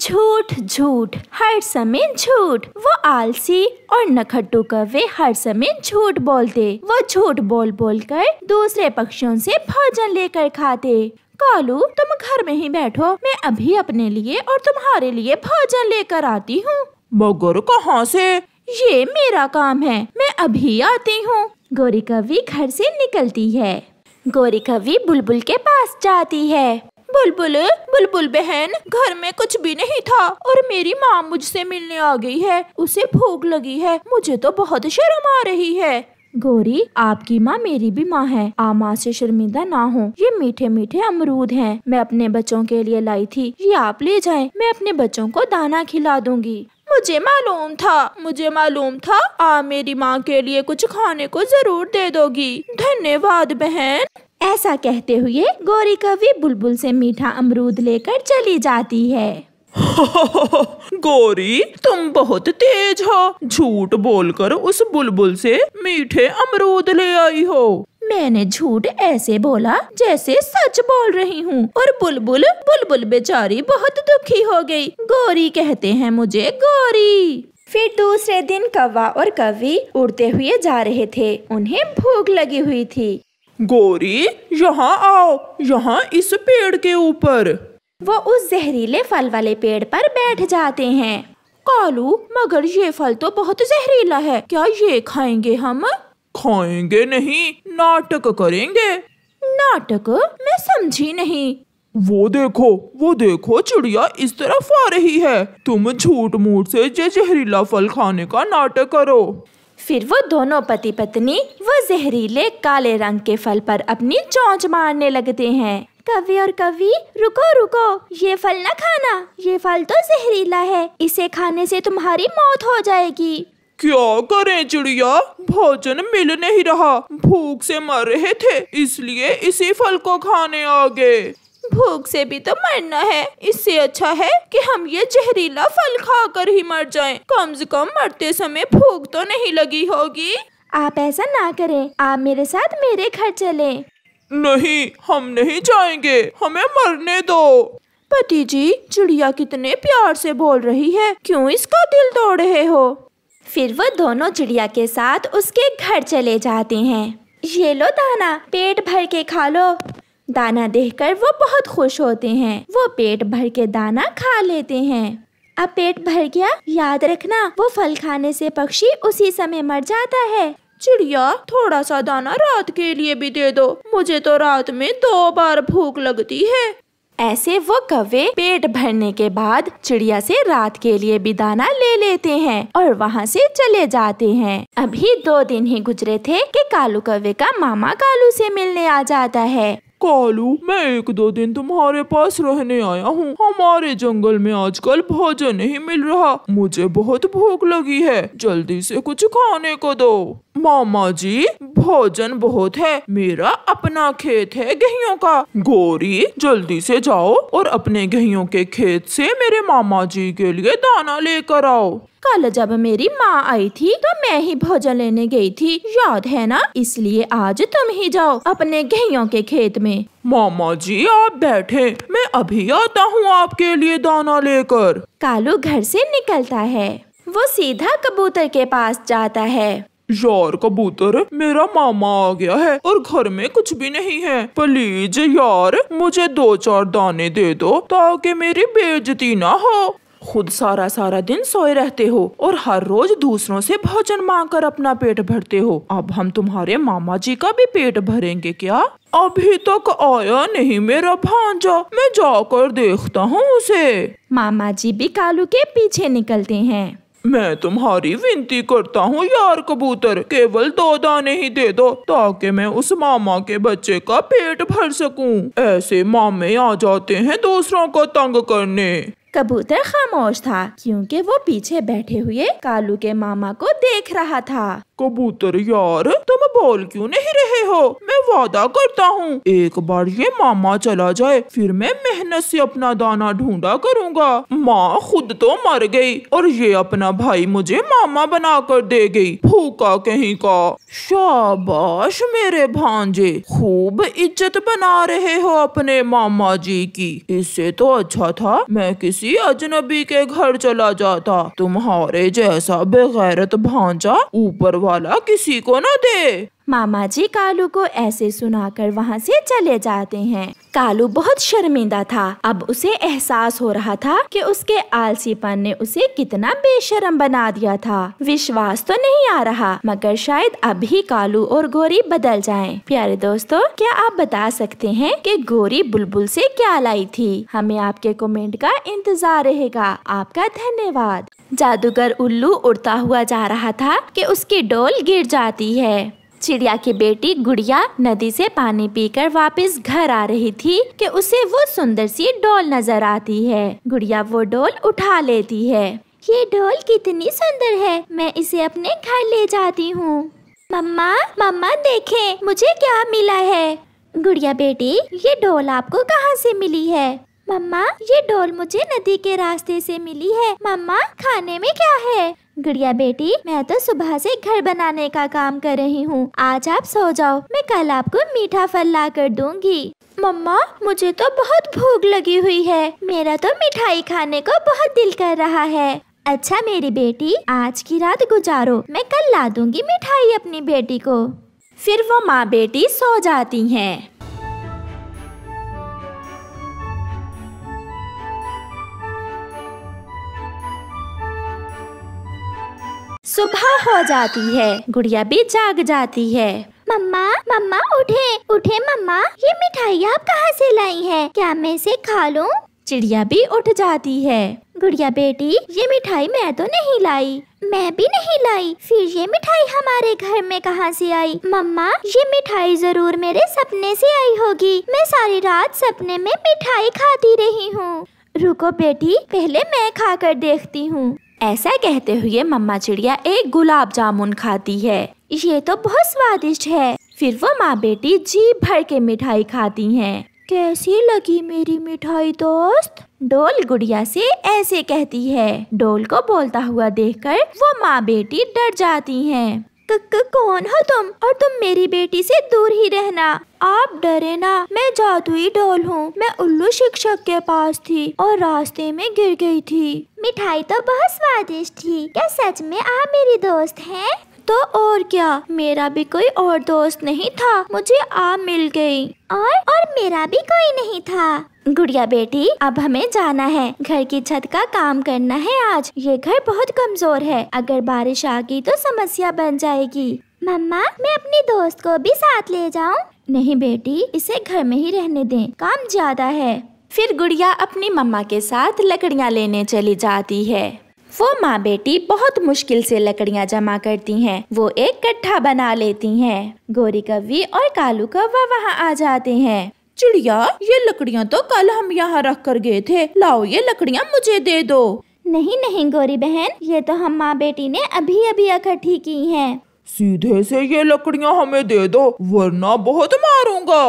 झूठ झूठ हर समय झूठ वो आलसी और नखट्टू कवे हर समय झूठ बोलते वो झूठ बोल बोल कर दूसरे पक्षियों से भोजन लेकर खाते कालू तुम घर में ही बैठो मैं अभी अपने लिए और तुम्हारे लिए भोजन लेकर आती हूँ मगर कहाँ से ये मेरा काम है मैं अभी आती हूँ गोरी कवि घर से निकलती है गोरी कवि बुलबुल के पास जाती है बुलबुल बुलबुल बहन घर में कुछ भी नहीं था और मेरी माँ मुझसे मिलने आ गई है उसे भूख लगी है मुझे तो बहुत शर्म आ रही है गौरी आपकी माँ मेरी भी माँ है आप माँ से शर्मिंदा ना हो ये मीठे मीठे अमरूद हैं मैं अपने बच्चों के लिए लाई थी ये आप ले जाएं मैं अपने बच्चों को दाना खिला दूंगी मुझे मालूम था मुझे मालूम था आप मेरी माँ के लिए कुछ खाने को जरूर दे दोगी धन्यवाद बहन ऐसा कहते हुए गौरी कवि बुलबुल से मीठा अमरूद लेकर चली जाती है गौरी तुम बहुत तेज हो झूठ बोलकर उस बुलबुल से मीठे अमरूद ले आई हो मैंने झूठ ऐसे बोला जैसे सच बोल रही हूँ और बुलबुल बुलबुल बेचारी बहुत दुखी हो गई गौरी कहते हैं मुझे गौरी फिर दूसरे दिन कवा और कवि उड़ते हुए जा रहे थे उन्हें भूख लगी हुई थी गौरी यहाँ आओ यहाँ इस पेड़ के ऊपर वो उस जहरीले फल वाले पेड़ पर बैठ जाते हैं कालू मगर ये फल तो बहुत जहरीला है क्या ये खाएंगे हम खाएंगे नहीं नाटक करेंगे नाटक मैं समझी नहीं वो देखो वो देखो चिड़िया इस तरफ आ रही है तुम झूठ मूठ से जहरीला फल खाने का नाटक करो फिर वो दोनों पति पत्नी वो जहरीले काले रंग के फल पर अपनी चोंच मारने लगते हैं कवि और कवि रुको रुको ये फल न खाना ये फल तो जहरीला है इसे खाने से तुम्हारी मौत हो जाएगी क्या करें चिड़िया भोजन मिल नहीं रहा भूख से मर रहे थे इसलिए इसी फल को खाने आ गए भूख से भी तो मरना है इससे अच्छा है कि हम ये जहरीला फल खाकर ही मर जाएं। कम से कम मरते समय भूख तो नहीं लगी होगी आप ऐसा ना करें आप मेरे साथ मेरे घर चलें। नहीं हम नहीं जाएंगे हमें मरने दो पति जी चिड़िया कितने प्यार से बोल रही है क्यों इसका दिल तोड़ रहे हो फिर वो दोनों चिड़िया के साथ उसके घर चले जाते हैं ये लो दाना पेट भर के खा लो दाना देखकर वो बहुत खुश होते हैं वो पेट भर के दाना खा लेते हैं अब पेट भर गया याद रखना वो फल खाने से पक्षी उसी समय मर जाता है चिड़िया थोड़ा सा दाना रात के लिए भी दे दो मुझे तो रात में दो बार भूख लगती है ऐसे वो कव्वे पेट भरने के बाद चिड़िया से रात के लिए भी दाना ले लेते हैं और वहाँ से चले जाते हैं अभी दो दिन ही गुजरे थे कि कालू कव्वे का मामा कालू से मिलने आ जाता है कालू मैं एक दो दिन तुम्हारे पास रहने आया हूँ हमारे जंगल में आजकल भोजन नहीं मिल रहा मुझे बहुत भूख लगी है जल्दी से कुछ खाने को दो मामा जी भोजन बहुत है मेरा अपना खेत है गेहूं का गोरी जल्दी से जाओ और अपने गेहूं के खेत से मेरे मामा जी के लिए दाना लेकर आओ कल जब मेरी माँ आई थी तो मैं ही भोजन लेने गई थी याद है ना इसलिए आज तुम ही जाओ अपने गेहूँ के खेत में मामा जी आप बैठे मैं अभी आता हूँ आपके लिए दाना लेकर कालू घर से निकलता है वो सीधा कबूतर के पास जाता है यार कबूतर मेरा मामा आ गया है और घर में कुछ भी नहीं है प्लीज यार मुझे दो चार दाने दे दो ताकि मेरी बेजती ना हो खुद सारा सारा दिन सोए रहते हो और हर रोज दूसरों से भोजन मांग कर अपना पेट भरते हो अब हम तुम्हारे मामा जी का भी पेट भरेंगे क्या अभी तक आया नहीं मेरा भांजा मैं जाकर देखता हूँ उसे मामा जी भी कालू के पीछे निकलते हैं मैं तुम्हारी विनती करता हूँ यार कबूतर केवल दो दाने ही दे दो ताकि मैं उस मामा के बच्चे का पेट भर सकूं। ऐसे मामे आ जाते हैं दूसरों को तंग करने कबूतर खामोश था क्योंकि वो पीछे बैठे हुए कालू के मामा को देख रहा था कबूतर यार तुम बोल क्यों नहीं रहे हो मैं वादा करता हूँ एक बार ये मामा चला जाए फिर मैं मेहनत से अपना दाना ढूंढा करूँगा माँ खुद तो मर गई और ये अपना भाई मुझे मामा बना कर दे गई फूका कहीं का शाबाश मेरे भांजे खूब इज्जत बना रहे हो अपने मामा जी की इससे तो अच्छा था मैं किसी किसी अजनबी के घर चला जाता तुम्हारे जैसा बेगैरत भांजा ऊपर वाला किसी को न दे मामा जी कालू को ऐसे सुनाकर वहाँ से चले जाते हैं कालू बहुत शर्मिंदा था अब उसे एहसास हो रहा था कि उसके आलसीपन ने उसे कितना बेशरम बना दिया था विश्वास तो नहीं आ रहा मगर शायद अभी कालू और गोरी बदल जाएं। प्यारे दोस्तों क्या आप बता सकते हैं कि गोरी बुलबुल से क्या लाई थी हमें आपके कमेंट का इंतजार रहेगा आपका धन्यवाद जादूगर उल्लू उड़ता हुआ जा रहा था की उसकी डोल गिर जाती है चिड़िया की बेटी गुड़िया नदी से पानी पीकर वापस घर आ रही थी कि उसे वो सुंदर सी डोल नजर आती है गुड़िया वो डोल उठा लेती है ये डोल कितनी सुंदर है मैं इसे अपने घर ले जाती हूँ मम्मा मम्मा देखें मुझे क्या मिला है गुड़िया बेटी ये डोल आपको कहाँ से मिली है मम्मा ये डॉल मुझे नदी के रास्ते से मिली है मम्मा खाने में क्या है गुड़िया बेटी मैं तो सुबह से घर बनाने का काम कर रही हूँ आज आप सो जाओ मैं कल आपको मीठा फल ला कर दूंगी मम्मा मुझे तो बहुत भूख लगी हुई है मेरा तो मिठाई खाने को बहुत दिल कर रहा है अच्छा मेरी बेटी आज की रात गुजारो मैं कल ला दूंगी मिठाई अपनी बेटी को फिर वो माँ बेटी सो जाती हैं सुबह हो जाती है गुड़िया भी जाग जाती है मम्मा मम्मा उठे उठे मम्मा ये मिठाई आप कहाँ से लाई है क्या मैं इसे खा लूँ चिड़िया भी उठ जाती है गुड़िया बेटी ये मिठाई मैं तो नहीं लाई मैं भी नहीं लाई फिर ये मिठाई हमारे घर में कहाँ से आई मम्मा ये मिठाई जरूर मेरे सपने से आई होगी मैं सारी रात सपने में मिठाई खाती रही हूँ रुको बेटी पहले मैं खा कर देखती हूँ ऐसा कहते हुए मम्मा चिड़िया एक गुलाब जामुन खाती है ये तो बहुत स्वादिष्ट है फिर वो माँ बेटी जी भर के मिठाई खाती हैं। कैसी लगी मेरी मिठाई दोस्त डोल गुड़िया से ऐसे कहती है डोल को बोलता हुआ देखकर वो माँ बेटी डर जाती हैं। क, क, कौन हो तुम और तुम मेरी बेटी से दूर ही रहना आप डरे ना मैं जादुई डॉल हूँ मैं उल्लू शिक्षक के पास थी और रास्ते में गिर गई थी मिठाई तो बहुत स्वादिष्ट थी क्या सच में आप मेरी दोस्त हैं तो और क्या मेरा भी कोई और दोस्त नहीं था मुझे आप मिल गई और और मेरा भी कोई नहीं था गुड़िया बेटी अब हमें जाना है घर की छत का काम करना है आज ये घर बहुत कमजोर है अगर बारिश आ गई तो समस्या बन जाएगी मम्मा मैं अपनी दोस्त को भी साथ ले जाऊं? नहीं बेटी इसे घर में ही रहने दें काम ज्यादा है फिर गुड़िया अपनी मम्मा के साथ लकड़ियाँ लेने चली जाती है वो माँ बेटी बहुत मुश्किल से लकड़ियाँ जमा करती हैं। वो एक गड्ढा बना लेती हैं। गोरी कव्वी और कालू कव्वा वहाँ आ जाते हैं चिड़िया ये लकड़ियाँ तो कल हम यहाँ रख कर गए थे लाओ ये लकड़ियाँ मुझे दे दो नहीं नहीं गोरी बहन ये तो हम माँ बेटी ने अभी अभी इकट्ठी की हैं। सीधे से ये लकड़ियाँ हमें दे दो वरना बहुत मारूंगा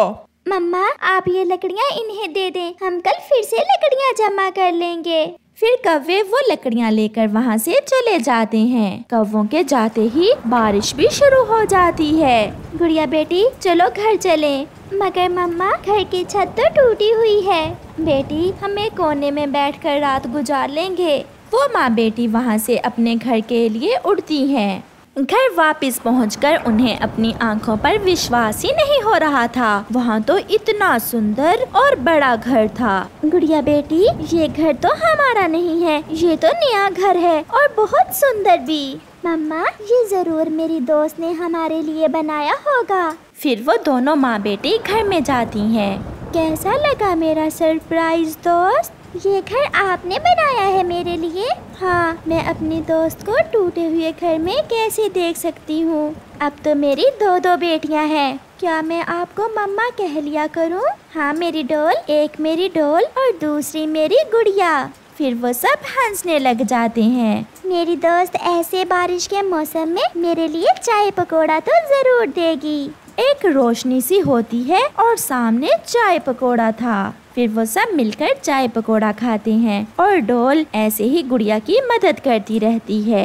मम्मा आप ये लकड़ियाँ इन्हें दे दें हम कल फिर से लकड़ियाँ जमा कर लेंगे फिर कव्वे वो लकड़ियाँ लेकर वहाँ से चले जाते हैं कौ के जाते ही बारिश भी शुरू हो जाती है गुड़िया बेटी चलो घर चले मगर मम्मा घर की छत तो टूटी हुई है बेटी हमें कोने में बैठकर रात गुजार लेंगे वो माँ बेटी वहाँ से अपने घर के लिए उड़ती हैं घर वापस पहुंचकर उन्हें अपनी आंखों पर विश्वास ही नहीं हो रहा था वहाँ तो इतना सुंदर और बड़ा घर था गुड़िया बेटी ये घर तो हमारा नहीं है ये तो नया घर है और बहुत सुंदर भी मम्मा ये जरूर मेरी दोस्त ने हमारे लिए बनाया होगा फिर वो दोनों माँ बेटी घर में जाती हैं। कैसा लगा मेरा सरप्राइज दोस्त ये घर आपने बनाया है मेरे लिए हाँ मैं अपने दोस्त को टूटे हुए घर में कैसे देख सकती हूँ अब तो मेरी दो दो बेटियाँ हैं क्या मैं आपको मम्मा कह लिया करूँ हाँ मेरी डोल एक मेरी डोल और दूसरी मेरी गुड़िया फिर वो सब हंसने लग जाते हैं मेरी दोस्त ऐसे बारिश के मौसम में मेरे लिए चाय पकौड़ा तो ज़रूर देगी एक रोशनी सी होती है और सामने चाय पकौड़ा था फिर वो सब मिलकर चाय पकौड़ा खाते हैं और डोल ऐसे ही गुड़िया की मदद करती रहती है